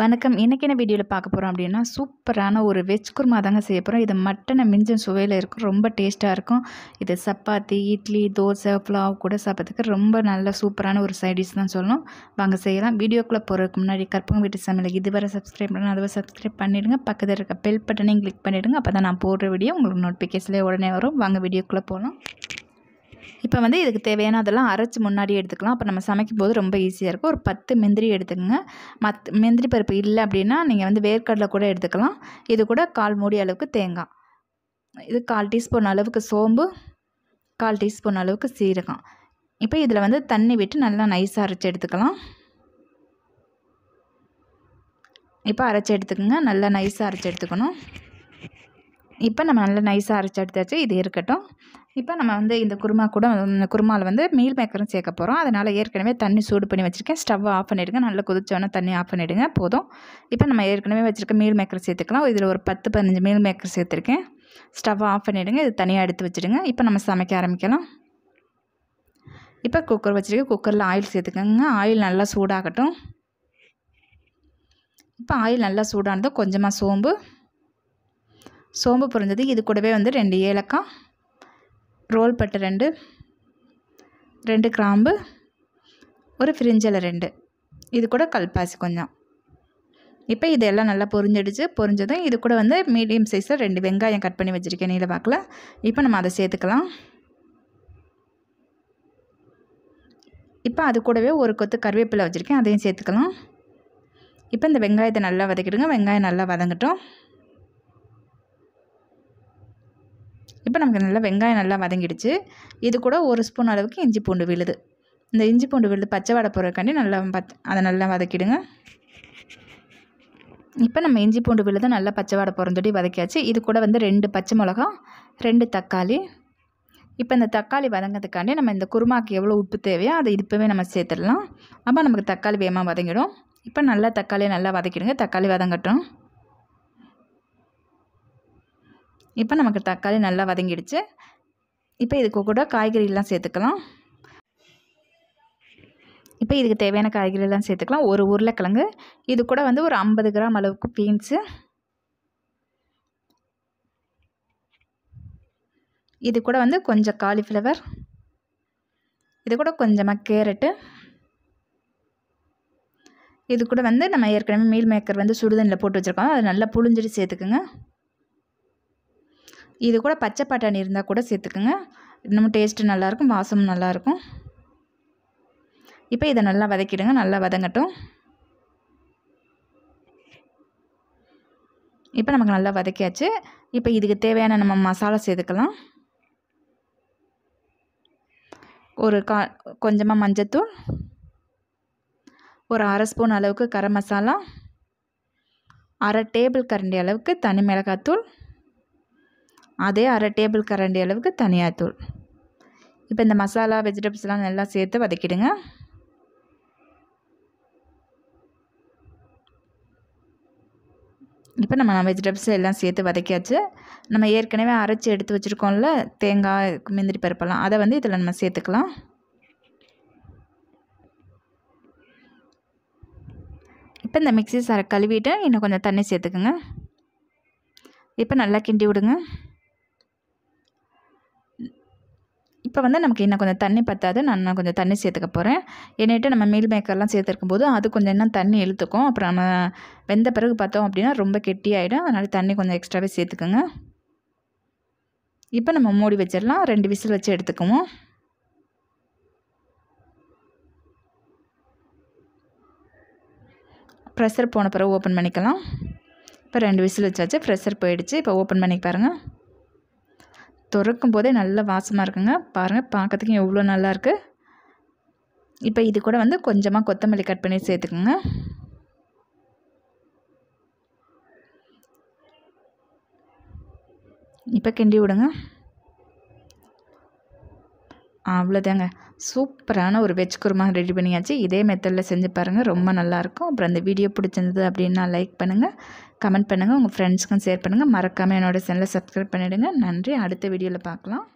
வணக்கம் இன்றைக்கி என்ன வீடியோவில் பார்க்க போகிறோம் அப்படின்னா சூப்பரான ஒரு வெஜ் குருமா தாங்க செய்ய போகிறோம் இது மட்டனை மிஞ்சும் சுவையில் இருக்கும் ரொம்ப டேஸ்ட்டாக இருக்கும் இது சப்பாத்தி இட்லி தோசை புலாவ் கூட சாப்பிட்றதுக்கு ரொம்ப நல்ல சூப்பரான ஒரு சைடிஷ் தான் சொல்லணும் வாங்க செய்யலாம் வீடியோக்குள்ளே போகிறதுக்கு முன்னாடி கற்பங்க வீட்டு சமையலுக்கு இதுவரை சப்ஸ்கிரைப் பண்ணணும் அதுவரை சப்ஸ்கிரைப் பண்ணிவிடுங்க பக்கத்தில் இருக்க பெல் பட்டனையும் கிளிக் பண்ணிவிடுங்க அப்போ தான் நான் போடுற வீடியோ உங்களுக்கு நோட்டிஃபிகேஷன்லேயே உடனே வரும் வாங்க வீடியோக்குள்ளே போகலாம் இப்போ வந்து இதுக்கு தேவையான அதெல்லாம் அரைச்சி முன்னாடியே எடுத்துக்கலாம் அப்போ நம்ம சமைக்கும் போது ரொம்ப ஈஸியாக இருக்கும் ஒரு பத்து மெந்திரி எடுத்துக்கோங்க மத் மெந்திரி பருப்பு இல்லை அப்படின்னா நீங்கள் வந்து வேர்க்கடலை கூட எடுத்துக்கலாம் இது கூட கால் மூடி அளவுக்கு தேங்காய் இது கால் டீஸ்பூன் அளவுக்கு சோம்பு கால் டீஸ்பூன் அளவுக்கு சீரகம் இப்போ இதில் வந்து தண்ணி விட்டு நல்லா நைஸாக அரைச்சி எடுத்துக்கலாம் இப்போ அரைச்சி எடுத்துக்கோங்க நல்லா நைஸாக அரைச்சி எடுத்துக்கணும் இப்போ நம்ம நல்லா நைஸாக அரைச்சி எடுத்தாச்சு இது இருக்கட்டும் இப்போ நம்ம வந்து இந்த குருமா கூட குருமாவில் வந்து மீல் மேக்கரும் சேர்க்க போகிறோம் அதனால் ஏற்கனவே தண்ணி சூடு பண்ணி வச்சுருக்கேன் ஸ்டவ் ஆஃப் பண்ணிவிடுங்க நல்லா கொதிச்சோன்னே தண்ணி ஆஃப் பண்ணிவிடுங்க போதும் இப்போ நம்ம ஏற்கனவே வச்சுருக்க மீல் மேக்கர் சேர்த்துக்கலாம் இதில் ஒரு பத்து பதினஞ்சு மீல் மேக்கர் சேர்த்துருக்கேன் ஸ்டவ் ஆஃப் பண்ணிவிடுங்க இது தனியாக எடுத்து வச்சுடுங்க இப்போ நம்ம சமைக்க ஆரம்பிக்கலாம் இப்போ குக்கர் வச்சுருக்கேன் குக்கரில் ஆயில் சேர்த்துக்கோங்க ஆயில் நல்லா சூடாகட்டும் இப்போ ஆயில் நல்லா சூடானதும் கொஞ்சமாக சோம்பு சோம்பு பொரிஞ்சது இது கூடவே வந்து ரெண்டு ஏலக்காய் ரோல் பட்டு ரெண்டு ரெண்டு கிராம்பு ஒரு ஃப்ரிஞ்சில் ரெண்டு இது கூட கல்பாசி கொஞ்சம் இப்போ இதெல்லாம் நல்லா பொரிஞ்சிடுச்சு பொரிஞ்சதும் இது கூட வந்து மீடியம் சைஸில் ரெண்டு வெங்காயம் கட் பண்ணி வச்சுருக்கேன் நீல வாக்கில் இப்போ நம்ம அதை சேர்த்துக்கலாம் இப்போ அது கூடவே ஒரு கொத்து கருவேப்பிலை வச்சுருக்கேன் அதையும் சேர்த்துக்கலாம் இப்போ இந்த வெங்காயத்தை நல்லா வதக்கிடுங்க வெங்காயம் நல்லா வதங்கட்டும் இப்போ நமக்கு நல்லா வெங்காயம் நல்லா வதங்கிடுச்சு இது கூட ஒரு ஸ்பூன் அளவுக்கு இஞ்சி பூண்டு விழுது இந்த இஞ்சி பூண்டு விழுது பச்சை வடை போடுறதுக்காண்டி நல்லா பத் அதை நல்லா வதக்கிடுங்க இப்போ நம்ம இஞ்சி பூண்டு விழுது நல்லா பச்சை வாடை பொறந்தொடி வதக்கியாச்சு இது கூட வந்து ரெண்டு பச்சை மிளகா ரெண்டு தக்காளி இப்போ இந்த தக்காளி வதங்கிறதுக்காண்டி நம்ம இந்த குருமாக்கு எவ்வளோ உப்பு தேவையோ அதை இப்போவே நம்ம சேர்த்துடலாம் அப்போ நமக்கு தக்காளி வேகமாக வதங்கிடும் இப்போ நல்லா தக்காளியை நல்லா வதக்கிடுங்க தக்காளி வதங்கட்டும் இப்போ நமக்கு தக்காளி நல்லா வதங்கிடுச்சு இப்போ இதுக்கு கூட காய்கறிலாம் சேர்த்துக்கலாம் இப்போ இதுக்கு தேவையான காய்கறிலாம் சேர்த்துக்கலாம் ஒரு உருளைக்கிழங்கு இது கூட வந்து ஒரு ஐம்பது கிராம் அளவுக்கு பீன்ஸு இது கூட வந்து கொஞ்சம் காலிஃப்ளவர் இது கூட கொஞ்சமாக கேரட்டு இது கூட வந்து நம்ம ஏற்கனவே மீல் மேக்கர் வந்து சுடுதண்ணில் போட்டு வச்சுருக்கோம் அது நல்லா புழிஞ்சிட்டு சேர்த்துக்குங்க இது கூட பச்சை பட்டாணி இருந்தால் கூட சேர்த்துக்குங்க இன்னமும் டேஸ்ட்டு நல்லாயிருக்கும் வாசமும் நல்லாயிருக்கும் இப்போ இதை நல்லா வதக்கிடுங்க நல்லா வதங்கட்டும் இப்போ நமக்கு நல்லா வதக்கியாச்சு இப்போ இதுக்கு தேவையான நம்ம மசாலா சேர்த்துக்கலாம் ஒரு கா கொஞ்சமாக மஞ்சத்தூள் ஒரு அரை ஸ்பூன் அளவுக்கு கரம் மசாலா அரை டேபிள் கரண்டி அளவுக்கு தனி மிளகாத்தூள் அதே அரை டேபிள் கரண்டி அளவுக்கு தூள் இப்போ இந்த மசாலா வெஜிடபிள்ஸ்லாம் நல்லா சேர்த்து வதக்கிடுங்க இப்போ நம்ம வெஜிடபிள்ஸ் எல்லாம் சேர்த்து வதக்கியாச்சு நம்ம ஏற்கனவே அரைச்சி எடுத்து வச்சுருக்கோம்ல தேங்காய் முந்திரி பருப்பெல்லாம் அதை வந்து இதில் நம்ம சேர்த்துக்கலாம் இப்போ இந்த மிக்சி சாரை கழுவிட்டு இன்னும் கொஞ்சம் தண்ணி சேர்த்துக்குங்க இப்போ நல்லா கிண்டி விடுங்க இப்போ வந்து நமக்கு இன்னும் கொஞ்சம் தண்ணி பற்றாது நான் நான் கொஞ்சம் தண்ணி சேர்த்துக்க போகிறேன் என்னிட்டு நம்ம மீல் மேக்கர்லாம் சேர்த்துருக்கும் போது அது கொஞ்சம் இன்னும் தண்ணி இழுத்துக்கும் அப்புறம் நம்ம வெந்த பிறகு பார்த்தோம் அப்படின்னா ரொம்ப ஆகிடும் அதனால் தண்ணி கொஞ்சம் எக்ஸ்ட்ராவே சேர்த்துக்குங்க இப்போ நம்ம மூடி வச்சிடலாம் ரெண்டு விசில் வச்சு எடுத்துக்குவோம் ப்ரெஷர் போன பிறகு ஓப்பன் பண்ணிக்கலாம் இப்போ ரெண்டு விசில் வச்சாச்சு ப்ரெஷர் போயிடுச்சு இப்போ ஓப்பன் பண்ணி பாருங்கள் துறக்கும் போதே நல்ல வாசமாக இருக்குங்க பாருங்கள் பார்க்கறதுக்கும் எவ்வளோ நல்லாயிருக்கு இப்போ இது கூட வந்து கொஞ்சமாக கொத்தமல்லி கட் பண்ணி சேர்த்துக்குங்க இப்போ கிண்டி விடுங்க அவ்வளோதாங்க சூப்பரான ஒரு வெஜ் குருமா ரெடி பண்ணியாச்சு இதே மெத்தடில் செஞ்சு பாருங்கள் ரொம்ப நல்லாயிருக்கும் அப்புறம் அந்த வீடியோ பிடிச்சிருந்தது அப்படின்னா லைக் பண்ணுங்கள் கமெண்ட் பண்ணுங்கள் உங்கள் ஃப்ரெண்ட்ஸ்க்கும் ஷேர் பண்ணுங்கள் மறக்காமல் என்னோடய சேனலை சப்ஸ்கிரைப் பண்ணிவிடுங்க நன்றி அடுத்த வீடியோவில் பார்க்கலாம்